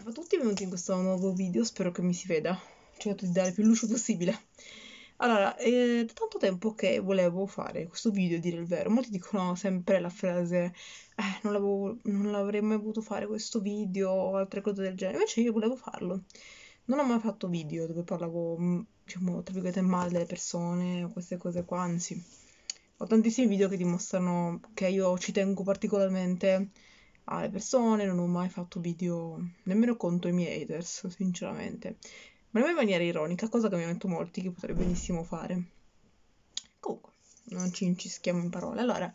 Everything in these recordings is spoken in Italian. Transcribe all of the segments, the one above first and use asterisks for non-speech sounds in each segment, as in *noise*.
Salve a tutti benvenuti in questo nuovo video, spero che mi si veda. Cerco di dare più luce possibile. Allora, è da tanto tempo che volevo fare questo video, dire il vero. Molti dicono sempre la frase, eh, non l'avrei mai voluto fare questo video o altre cose del genere. Invece io volevo farlo. Non ho mai fatto video dove parlavo, mm, diciamo, tra virgolette, male delle persone o queste cose qua, anzi. Ho tantissimi video che dimostrano che io ci tengo particolarmente alle persone, non ho mai fatto video nemmeno contro i miei haters, sinceramente. Ma non in maniera ironica, cosa che mi metto molti che potrei benissimo fare. Comunque, non ci incischiamo in parole. Allora,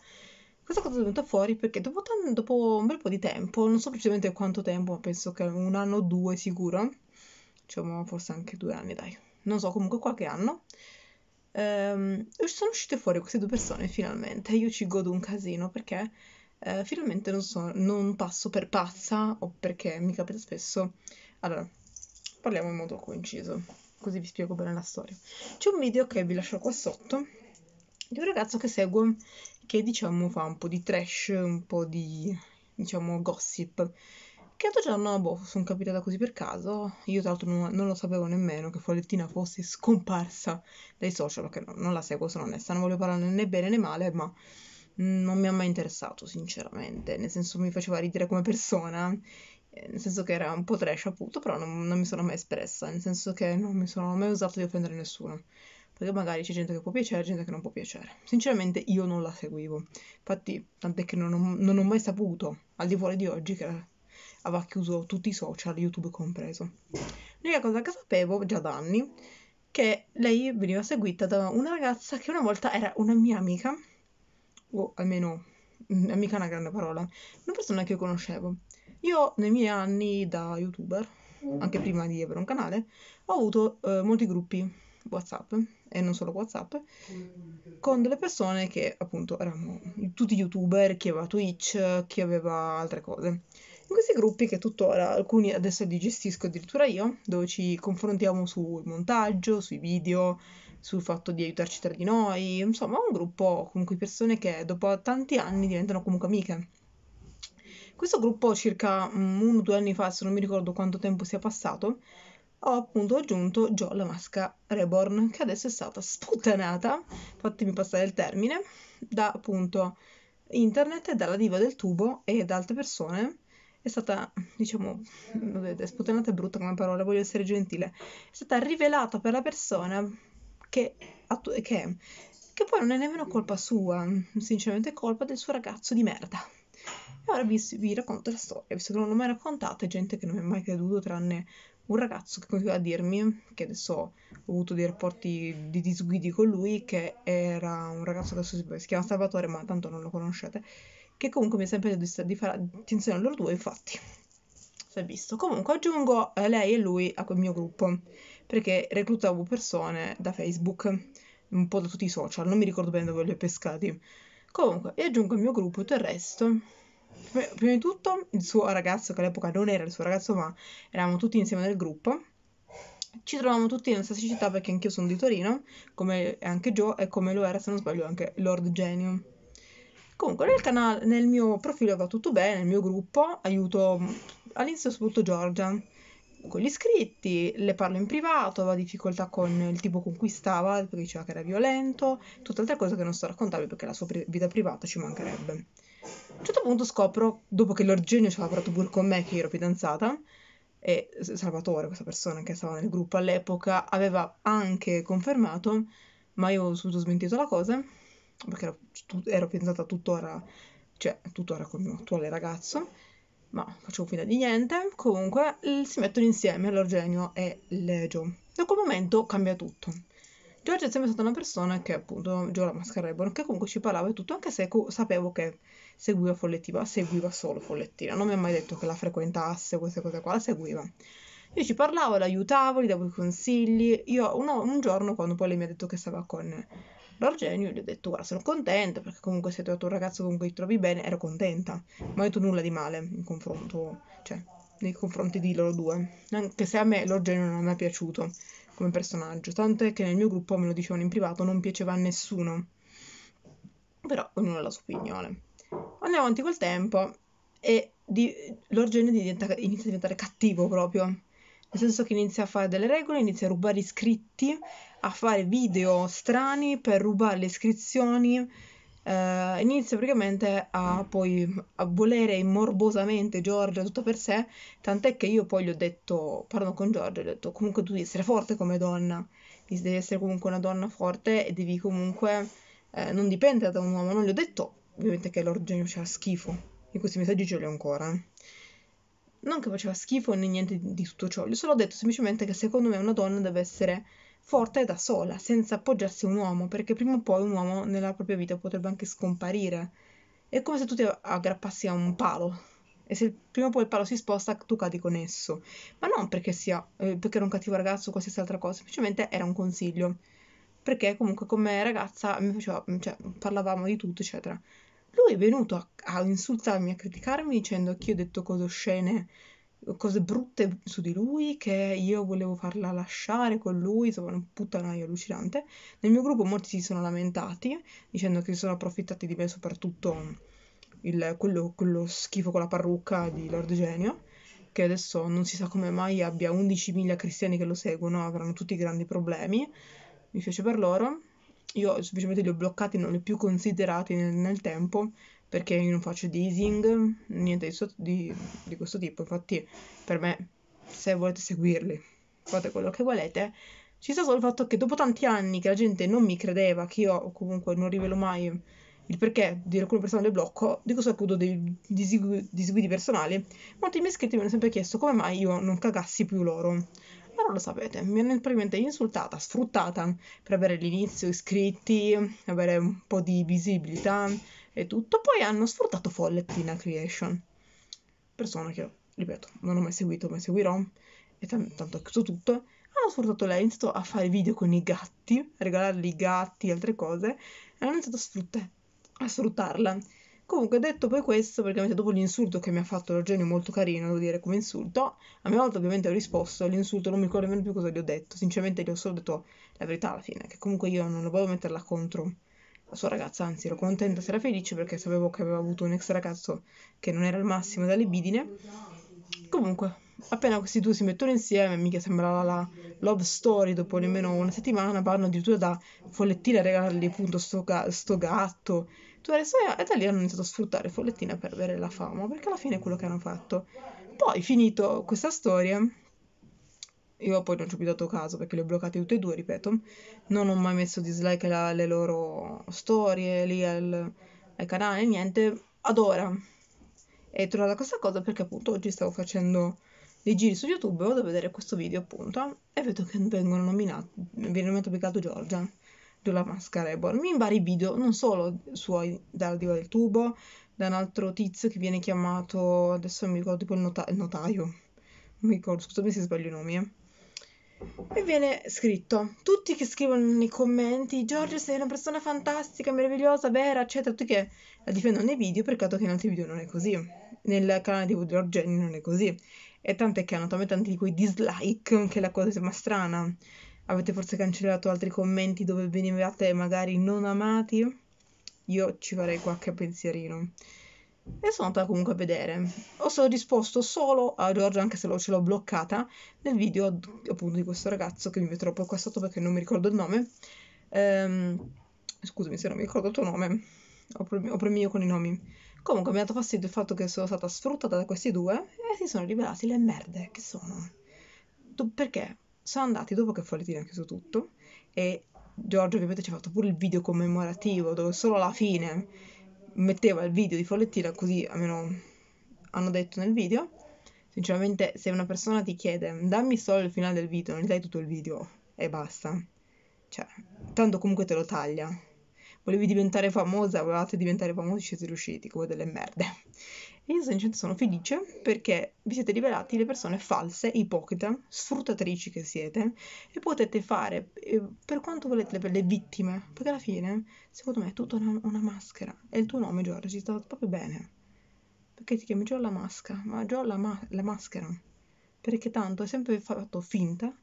questa cosa è venuta fuori perché dopo, t- dopo un bel po' di tempo, non so precisamente quanto tempo, ma penso che un anno o due sicuro, diciamo forse anche due anni, dai, non so, comunque qualche anno, ehm, sono uscite fuori queste due persone finalmente. Io ci godo un casino perché eh, finalmente non, so, non passo per pazza o perché mi capita spesso. Allora, parliamo in modo coinciso, così vi spiego bene la storia. C'è un video che vi lascio qua sotto di un ragazzo che seguo che diciamo fa un po' di trash, un po' di diciamo gossip. Che altro giorno, boh, sono capitata così per caso. Io, tra l'altro, non, non lo sapevo nemmeno che Follettina fosse scomparsa dai social, Perché no, non la seguo, sono onesta, non voglio parlare né bene né male, ma non mi ha mai interessato, sinceramente. Nel senso, mi faceva ridere come persona. Eh, nel senso che era un po' trash, appunto, però non, non mi sono mai espressa. Nel senso che non mi sono mai usato di offendere nessuno. Perché magari c'è gente che può piacere, gente che non può piacere. Sinceramente, io non la seguivo. Infatti, tant'è che non ho, non ho mai saputo, al di fuori di oggi, che aveva chiuso tutti i social, YouTube compreso. L'unica cosa che sapevo già da anni che lei veniva seguita da una ragazza che una volta era una mia amica o boh, almeno mh, mm, mica una grande parola, una persona che conoscevo. Io nei miei anni da youtuber, anche prima di avere un canale, ho avuto eh, molti gruppi WhatsApp e non solo WhatsApp con delle persone che appunto erano tutti youtuber, chi aveva Twitch, chi aveva altre cose. In questi gruppi che tuttora alcuni adesso li gestisco addirittura io, dove ci confrontiamo sul montaggio, sui video, sul fatto di aiutarci tra di noi, insomma un gruppo comunque persone che dopo tanti anni diventano comunque amiche. Questo gruppo circa mm, uno o due anni fa, se non mi ricordo quanto tempo sia passato, ho appunto aggiunto Jo la masca Reborn, che adesso è stata sputtanata, fatemi passare il termine, da appunto internet, dalla diva del tubo e da altre persone. È stata, diciamo, mm, vedete, sputtanata è brutta come parola, voglio essere gentile, è stata rivelata per la persona che, attu- che, che poi non è nemmeno colpa sua, sinceramente è colpa del suo ragazzo di merda. E ora vi, vi racconto la storia, visto che non l'ho mai raccontata, è gente che non mi è mai creduto tranne un ragazzo che continua a dirmi, che adesso ho avuto dei rapporti di disguidi con lui, che era un ragazzo che adesso si chiama Salvatore, ma tanto non lo conoscete, che comunque mi ha sempre detto di fare attenzione a loro due, infatti, si è visto. Comunque aggiungo eh, lei e lui a quel mio gruppo perché reclutavo persone da Facebook, un po' da tutti i social, non mi ricordo bene dove li ho pescati. Comunque, e aggiungo al mio gruppo tutto il resto. Prima di tutto, il suo ragazzo, che all'epoca non era il suo ragazzo, ma eravamo tutti insieme nel gruppo. Ci trovavamo tutti nella stessa città perché anch'io sono di Torino, come anche Joe e come lo era, se non sbaglio, anche Lord Genio. Comunque nel, canale, nel mio profilo va tutto bene, nel mio gruppo aiuto all'inizio soprattutto Giorgia, con gli iscritti, le parlo in privato, aveva difficoltà con il tipo con cui stava, perché diceva che era violento, tutte altre cose che non sto raccontando perché la sua pri- vita privata ci mancherebbe. A un certo punto scopro, dopo che l'Orgenio ci aveva parlato pure con me, che io ero fidanzata, e Salvatore, questa persona che stava nel gruppo all'epoca, aveva anche confermato, ma io ho subito smentito la cosa, perché ero, ero fidanzata tuttora, cioè tuttora con il mio attuale ragazzo, ma facciamo finta di niente. Comunque si mettono insieme L'Orgenio e Legio. Da quel momento cambia tutto. Giorgio è sempre stata una persona che appunto giocava la maschera Reborn, che comunque ci parlava e tutto, anche se sapevo che seguiva Follettiva, seguiva solo Follettina, non mi ha mai detto che la frequentasse, queste cose qua, la seguiva. Io ci parlavo, l'aiutavo, gli davo i consigli, io uno, un giorno quando poi lei mi ha detto che stava con L'argenio gli ho detto, guarda, sono contenta perché comunque sei trovato un ragazzo con cui ti trovi bene, ero contenta. Non ho detto nulla di male in confronto, cioè, nei confronti di loro due. Anche se a me l'argenio non è mai piaciuto come personaggio, tanto è che nel mio gruppo, me lo dicevano in privato, non piaceva a nessuno. Però ognuno ha la sua opinione. Andiamo avanti col tempo e di, l'Orgenio diventa, inizia a diventare cattivo proprio nel senso che inizia a fare delle regole, inizia a rubare iscritti, a fare video strani per rubare le iscrizioni, eh, inizia praticamente a poi a volere morbosamente Giorgia tutto per sé, tant'è che io poi gli ho detto, parlo con Giorgia, gli ho detto comunque tu devi essere forte come donna, devi essere comunque una donna forte e devi comunque eh, non dipendere da un uomo, non gli ho detto ovviamente che l'orgenio c'era schifo, in questi messaggi ce li ho ancora. Eh non che faceva schifo né niente di, tutto ciò, gli ho solo detto semplicemente che secondo me una donna deve essere forte da sola, senza appoggiarsi a un uomo, perché prima o poi un uomo nella propria vita potrebbe anche scomparire. È come se tu ti aggrappassi a un palo, e se prima o poi il palo si sposta tu cadi con esso. Ma non perché, sia, eh, perché era un cattivo ragazzo o qualsiasi altra cosa, semplicemente era un consiglio. Perché comunque come ragazza mi faceva, cioè, parlavamo di tutto, eccetera. Lui è venuto a, a insultarmi, a criticarmi dicendo che io ho detto cose oscene, cose brutte su di lui, che io volevo farla lasciare con lui, insomma un puttanaio allucinante. Nel mio gruppo molti si sono lamentati dicendo che si sono approfittati di me soprattutto il, quello, quello schifo con la parrucca di Lord Genio che adesso non si sa come mai abbia 11.000 cristiani che lo seguono, avranno tutti grandi problemi. Mi piace per loro io semplicemente li ho bloccati, non li ho più considerati nel, nel tempo perché io non faccio dazing, niente di, di, di questo tipo. Infatti, per me, se volete seguirli, fate quello che volete. Ci sta solo il fatto che dopo tanti anni che la gente non mi credeva, che io comunque non rivelo mai il perché di alcune persone del blocco, di cosa appunto dei disgu- disguidi personali, molti miei iscritti mi hanno sempre chiesto come mai io non cagassi più loro però lo sapete, mi hanno praticamente insultata, sfruttata per avere l'inizio iscritti, avere un po' di visibilità e tutto. Poi hanno sfruttato Follettina Creation, persona che, ripeto, non ho mai seguito, ma seguirò, e t- tanto ho chiuso tutto. Hanno sfruttato lei, iniziato a fare video con i gatti, a regalargli i gatti e altre cose, e hanno iniziato a, sfrutt- a sfruttarla. Comunque, detto poi questo, praticamente dopo l'insulto che mi ha fatto Eugenio, molto carino, devo dire, come insulto, a mia volta ovviamente ho risposto all'insulto, non mi ricordo nemmeno più cosa gli ho detto, sinceramente gli ho solo detto la verità alla fine, che comunque io non volevo metterla contro la sua ragazza, anzi ero contenta, se era felice perché sapevo che aveva avuto un ex ragazzo che non era il massimo da libidine. Comunque, appena questi due si mettono insieme, mica sembrava la love story, dopo nemmeno una settimana vanno addirittura da follettina a regalargli appunto sto, ga- sto gatto tutto e da lì hanno iniziato a sfruttare Follettina per avere la fama, perché alla fine è quello che hanno fatto. Poi, finito questa storia, io poi non ci ho più dato caso perché li ho bloccati tutti e due, ripeto. Non ho mai messo dislike alle loro storie lì al, al canale, niente. Ad ora è tornata questa cosa perché appunto oggi stavo facendo dei giri su YouTube e vado a vedere questo video appunto e vedo che vengono nominati, viene nominato peccato Giorgia della maschera Reborn, in vari video, non solo suoi dal Diva del Tubo, da un altro tizio che viene chiamato, adesso non mi ricordo, tipo il, nota- il notaio, non mi ricordo, scusami se sbaglio i nomi, eh. E viene scritto, tutti che scrivono nei commenti, Giorgio sei una persona fantastica, meravigliosa, vera, eccetera, tutti che la difendono nei video, peccato che in altri video non è così, nel canale di Woodrow Jenny non è così, e tant'è che hanno tanti di quei dislike che la cosa sembra strana. Avete forse cancellato altri commenti dove venivate magari non amati? Io ci farei qualche pensierino. E sono andata comunque a vedere. Ho solo risposto solo a Giorgio, anche se lo, ce l'ho bloccata, nel video appunto di questo ragazzo che mi vedo troppo qua sotto perché non mi ricordo il nome. Ehm, scusami se non mi ricordo il tuo nome. Ho, pre- ho premio con i nomi. Comunque mi ha dato fastidio il fatto che sono stata sfruttata da questi due e si sono rivelati le merde che sono. Tu, perché? sono andati dopo che Follettini ha chiuso tutto e Giorgio ovviamente ci ha fatto pure il video commemorativo dove solo alla fine metteva il video di Follettina così almeno hanno detto nel video sinceramente se una persona ti chiede dammi solo il finale del video non gli dai tutto il video e basta cioè tanto comunque te lo taglia volevi diventare famosa volevate diventare famosi ci siete riusciti come delle merde e io sinceramente sono felice perché vi siete rivelati le persone false, ipocrite, sfruttatrici che siete e potete fare eh, per quanto volete per le vittime, perché alla fine, secondo me, è tutta una, una maschera. E il tuo nome, Giorgio ci sta proprio bene. Perché ti chiami Giorgia la Masca, ma Giorgia la, ma- la maschera. Perché tanto hai sempre fatto finta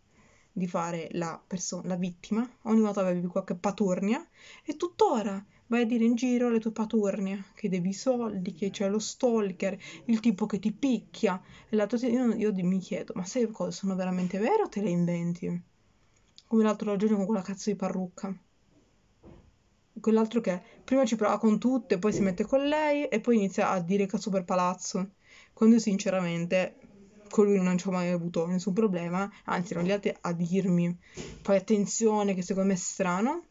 di fare la, perso- la vittima, ogni volta avevi qualche paturnia e tuttora vai a dire in giro le tue paturne che devi soldi, che c'è lo stalker, il tipo che ti picchia. E l'altro ti... Io, io, mi chiedo, ma se le cose sono veramente vere o te le inventi? Come l'altro giorno con quella cazzo di parrucca. Quell'altro che prima ci prova con tutte, poi si mette con lei e poi inizia a dire che è super palazzo. Quando io sinceramente con lui non ci ho mai avuto nessun problema, anzi non gli altri a dirmi fai attenzione che secondo me è strano.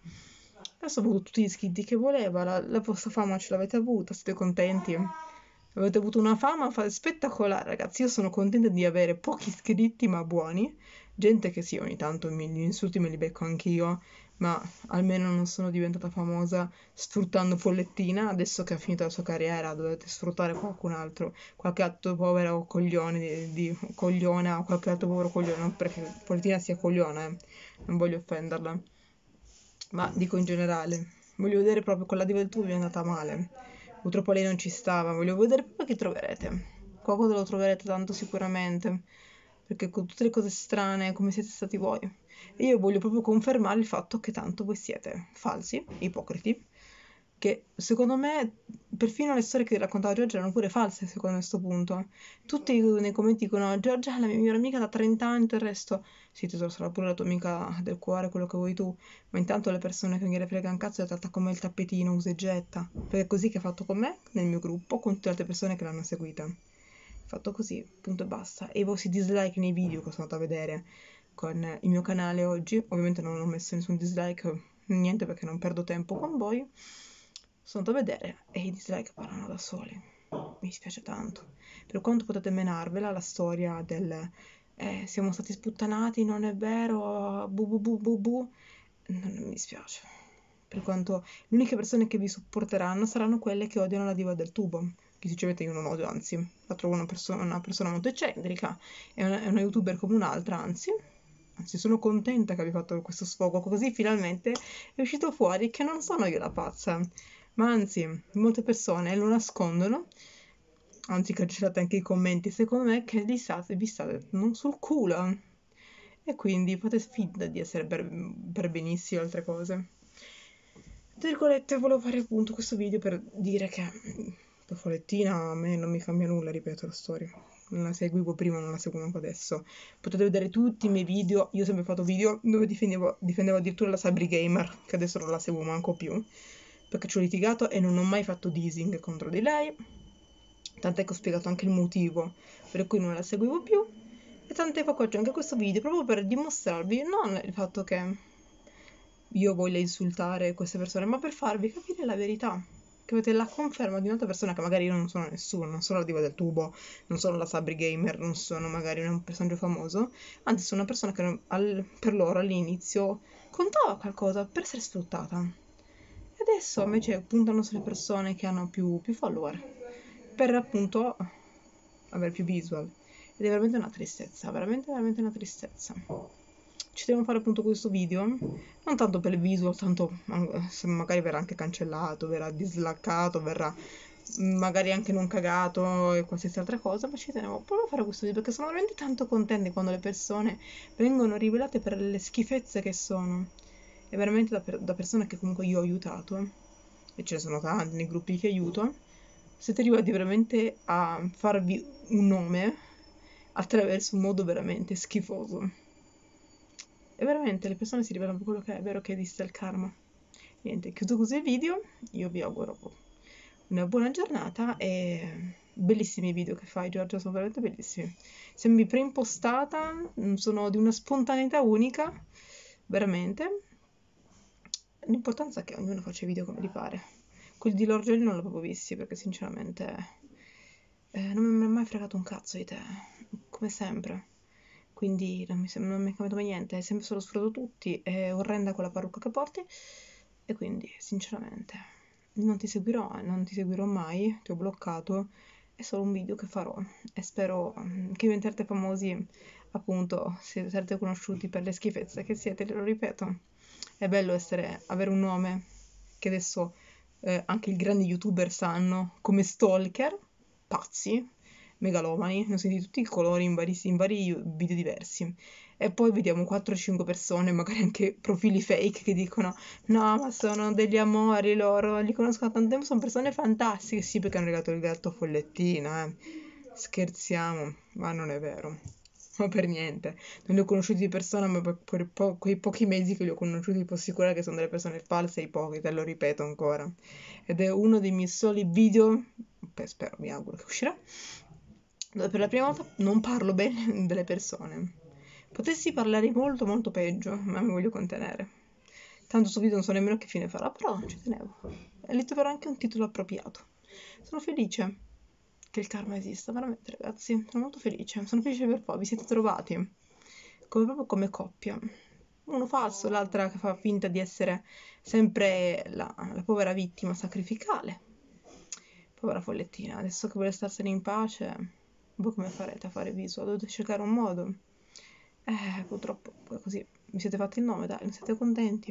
Adesso ho avuto tutti gli iscritti che voleva, la, la vostra fama ce l'avete avuta, siete contenti? Avete avuto una fama fa- spettacolare, ragazzi. Io sono contenta di avere pochi iscritti, ma buoni. Gente che sì, ogni tanto mi, gli insulti me li becco anch'io, ma almeno non sono diventata famosa sfruttando Follettina. Adesso che ha finito la sua carriera, dovete sfruttare qualcun altro, qualche altro povero coglione, di, di cogliona o qualche altro povero coglione. perché Follettina sia cogliona, eh. non voglio offenderla ma dico in generale. Voglio vedere proprio quella di Veltù mi è andata male. Purtroppo lei non ci stava, voglio vedere proprio chi troverete. Qualcosa lo troverete tanto sicuramente, perché con tutte le cose strane come siete stati voi. E io voglio proprio confermare il fatto che tanto voi siete falsi, ipocriti, che secondo me perfino le storie che raccontava Giorgia erano pure false secondo questo punto. Tutti nei commenti dicono Giorgia è la mia migliore amica da 30 anni, e il resto sì tesoro sarà pure la tua amica del cuore, quello che vuoi tu, ma intanto le persone che mi le frega un cazzo le tratta come il tappetino, usa e getta, perché è così che ha fatto con me, nel mio gruppo, con tutte le altre persone che l'hanno seguita. Fatto così, punto e basta. E i vostri dislike nei video che sono andata a vedere con il mio canale oggi, ovviamente non ho messo nessun dislike, niente perché non perdo tempo con voi. Sono andato a vedere e i dislike parlano da soli. Mi dispiace tanto. Per quanto potete menarvela la storia del eh, siamo stati sputtanati, non è vero, bu bu bu bu bu, non, mi dispiace. Per quanto le uniche persone che vi supporteranno saranno quelle che odiano la diva del tubo, che sinceramente io non odio, anzi, la trovo una, perso- una persona molto eccentrica, è una, è una youtuber come un'altra, anzi, anzi sono contenta che abbia fatto questo sfogo così finalmente è uscito fuori che non sono io la pazza ma anzi, molte persone lo nascondono, anzi cancellate anche i commenti, secondo me, che vi state, vi state sul culo. E quindi fate finta di essere per, per benissimo altre cose. virgolette, volevo fare appunto questo video per dire che la follettina a me non mi cambia nulla, ripeto la storia. Non la seguivo prima, non la seguo neanche adesso. Potete vedere tutti i miei video. Io ho sempre fatto video dove difendevo, difendevo addirittura la Sabri Gamer, che adesso non la seguo manco più perché ci ho litigato e non ho mai fatto dissing contro di lei, tant'è che ho spiegato anche il motivo per cui non la seguivo più, e tant'è faccio anche questo video proprio per dimostrarvi non il fatto che io voglia insultare queste persone, ma per farvi capire la verità, che avete la conferma di un'altra persona che magari io non sono nessuno, non sono la diva del tubo, non sono la Sabri Gamer, non sono magari un personaggio famoso, anzi sono una persona che al, per loro all'inizio contava qualcosa per essere sfruttata. Adesso invece puntano sulle persone che hanno più, più follower per appunto avere più visual. Ed è veramente una tristezza, veramente, veramente una tristezza. Ci devo fare appunto questo video, non tanto per il visual, tanto se magari verrà anche cancellato, verrà dislaccato, verrà magari anche non cagato e qualsiasi altra cosa, ma ci tenevo proprio a fare questo video perché sono veramente tanto contenta quando le persone vengono rivelate per le schifezze che sono e veramente da, per, da persona che comunque io ho aiutato, e ce ne sono tanti nei gruppi che aiuto, siete arrivati veramente a farvi un nome attraverso un modo veramente schifoso. E veramente le persone si rivelano quello che è, è vero che esiste il karma. Niente, chiudo così il video, io vi auguro una buona giornata e bellissimi i video che fai Giorgio, sono veramente bellissimi. Sembri preimpostata, sono di una spontaneità unica, veramente l'importanza è che ognuno faccia i video come gli pare. Quelli di Lord Jolly non l'ho proprio visti perché sinceramente eh, non mi è mai fregato un cazzo di te, come sempre. Quindi non mi, sem- non mi è cambiato mai niente, è sempre solo sfruttato tutti, è orrenda quella parrucca che porti. E quindi, sinceramente, non ti seguirò, eh, non ti seguirò mai, ti ho bloccato. È solo un video che farò e spero mm, che diventerete famosi appunto siete conosciuti per le schifezze che siete, lo ripeto. È bello essere, avere un nome che adesso eh, anche i grandi youtuber sanno, come stalker, pazzi, megalomani, ne ho sentiti tutti i colori in vari, in vari video diversi. E poi vediamo 4-5 persone, magari anche profili fake, che dicono no, ma sono degli amori loro, li conosco da tanto tempo, sono persone fantastiche, sì perché hanno regalato il gatto follettina, eh. scherziamo, ma non è vero ma *laughs* per niente. Non li ho conosciuti di persona, ma per, po- quei pochi mesi che li ho conosciuti posso assicurare che sono delle persone false e ipocrite, lo ripeto ancora. Ed è uno dei miei soli video, beh, spero, mi auguro che uscirà, dove per la prima volta non parlo bene *laughs* delle persone. Potessi parlare molto molto peggio, ma mi voglio contenere. Tanto subito non so nemmeno che fine farà, però ci tenevo. E li troverò anche un titolo appropriato. Sono felice che il karma esista, veramente ragazzi, sono molto felice, sono felice per voi, vi siete trovati, come, proprio come coppia, uno falso, l'altra che fa finta di essere sempre la, la povera vittima sacrificale, povera follettina, adesso che vuole starsene in pace, voi come farete a fare viso? Dovete cercare un modo, eh, purtroppo è così, vi siete fatti il nome, dai, non siete contenti,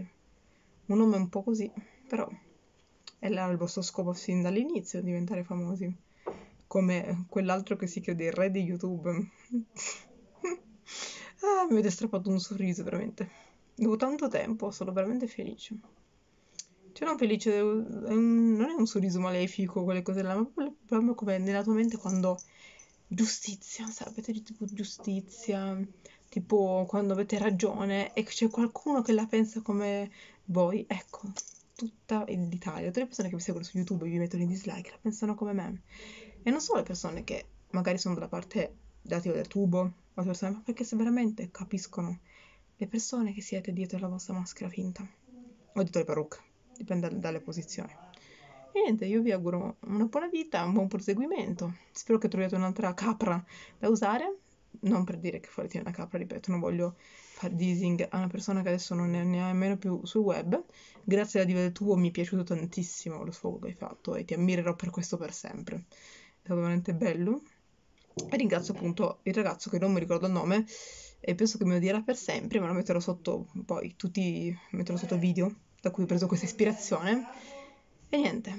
un nome un po' così, però... è là il vostro scopo sin dall'inizio, diventare famosi come quell'altro che si crede il re di YouTube. *laughs* ah, mi avete strappato un sorriso, veramente. Dopo tanto tempo sono veramente felice. Cioè, non felice, è un, non è un sorriso malefico, quelle cose là, ma proprio, come nella tua mente quando giustizia, sapete, di tipo giustizia, tipo quando avete ragione e c'è qualcuno che la pensa come voi, ecco, tutta l'Italia, tutte le persone che mi seguono su YouTube e vi mettono in dislike la pensano come me. E non solo le persone che magari sono dalla parte relativa del tubo, ma persone, ma perché se veramente capiscono le persone che siete dietro la vostra maschera finta, o dietro le parrucche, dipende dalle, dalle posizioni. E niente, io vi auguro una buona vita, un buon proseguimento. Spero che troviate un'altra capra da usare. Non per dire che fuori farete una capra, ripeto, non voglio far dissing a una persona che adesso non è nemmeno più sul web. Grazie alla diva del tuo mi è piaciuto tantissimo lo sfogo che hai fatto e ti ammirerò per questo per sempre veramente bello. E ringrazio appunto il ragazzo che non mi ricordo il nome e penso che me lo dirà per sempre, ma lo metterò sotto poi tutti, metterò sotto video da cui ho preso questa ispirazione. E niente,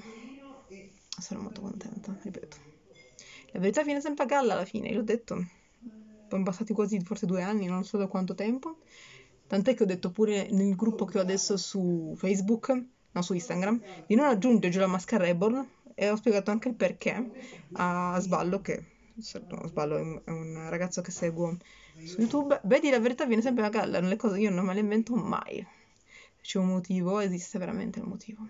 sono molto contenta, ripeto. La verità viene sempre a galla alla fine, l'ho detto. Sono passati quasi forse due anni, non so da quanto tempo. Tant'è che ho detto pure nel gruppo che ho adesso su Facebook, no su Instagram, di non aggiungere la Mascara Rebel e ho spiegato anche il perché a Sballo, che no, Sballo è un ragazzo che seguo su YouTube. Vedi, la verità viene sempre a galla, le cose io non me le invento mai. C'è un motivo, esiste veramente il motivo.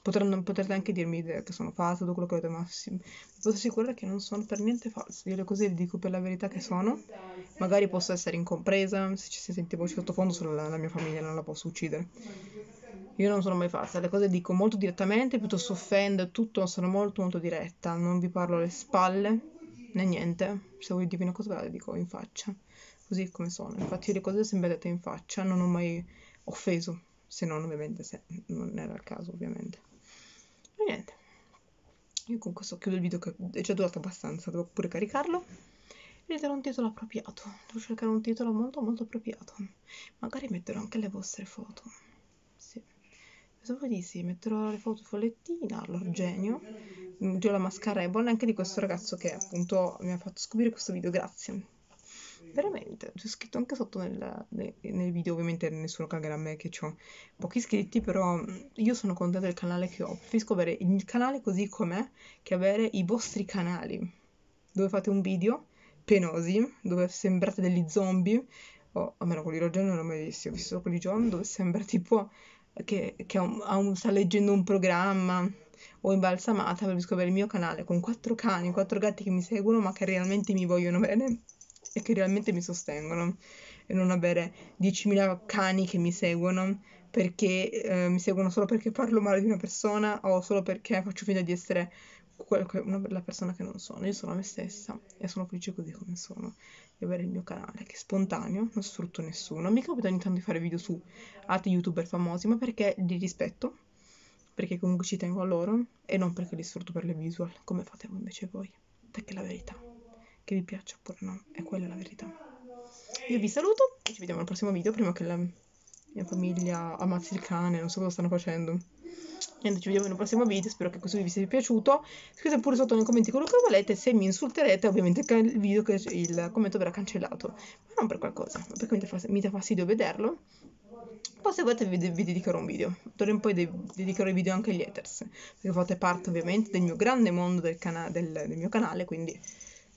Potranno, potrete anche dirmi che sono falsa, tutto quello che avete, ma sì, posso assicurare che non sono per niente falsa. Io le cose le dico per la verità che sono. Magari posso essere incompresa, se ci si sente voce sottofondo, solo la, la mia famiglia non la posso uccidere. Io non sono mai fatta, le cose dico molto direttamente, piuttosto offendo tutto, sono molto molto diretta, non vi parlo alle spalle né niente. Se vuoi dirmi una cosa ve le dico in faccia, così come sono. Infatti io le cose sempre dette in faccia, non ho mai offeso, se non ovviamente se non era il caso ovviamente. E niente. Io con questo chiudo il video che è già durato abbastanza, devo pure caricarlo. E darò un titolo appropriato, devo cercare un titolo molto molto appropriato. Magari metterò anche le vostre foto sì. Pensavo di sì, metterò le foto follettina, l'orgenio, giù la mascara e buona anche di questo ragazzo che appunto mi ha fatto scoprire questo video, grazie. Veramente, c'è scritto anche sotto nel, nel video, ovviamente nessuno cagherà a me che ho pochi iscritti, però io sono contenta del canale che ho, preferisco avere il canale così com'è che avere i vostri canali, dove fate un video penosi, dove sembrate degli zombie, o oh, almeno quelli di Roger non l'ho mai visto, ho visto quelli di John dove sembra *laughs* tipo che, che un, un, sta leggendo un programma o imbalsamata per scoprire il mio canale con quattro cani, quattro gatti che mi seguono ma che realmente mi vogliono bene e che realmente mi sostengono e non avere 10.000 cani che mi seguono perché eh, mi seguono solo perché parlo male di una persona o solo perché faccio finta di essere quel, quel, una, la persona che non sono. Io sono me stessa e sono felice così come sono di avere il mio canale, che è spontaneo, non sfrutto nessuno. Mi capita ogni tanto di fare video su altri youtuber famosi, ma perché li rispetto, perché comunque ci tengo a loro, e non perché li sfrutto per le visual, come fate voi invece voi. Perché è la verità, che vi piaccia oppure no, è quella la verità. Io vi saluto ci vediamo al prossimo video, prima che la mia famiglia ammazzi il cane, non so cosa stanno facendo. Niente, ci vediamo in un prossimo video, spero che questo video vi sia piaciuto. Scrivete pure sotto nei commenti quello che volete, se mi insulterete ovviamente il, video il commento verrà cancellato. Ma non per qualcosa, ma perché mi dà fastidio, fastidio vederlo. Poi se volete vi, vi dedicherò un video. D'ora in poi de- dedicherò i video anche agli haters, perché fate parte ovviamente del mio grande mondo del, cana- del, del mio canale, quindi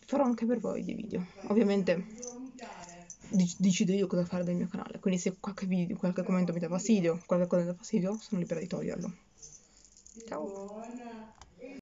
farò anche per voi dei video. Ovviamente dic- decido io cosa fare del mio canale, quindi se qualche, video, qualche commento mi dà fastidio, qualche cosa mi dà fastidio, sono libera di toglierlo. Ciao!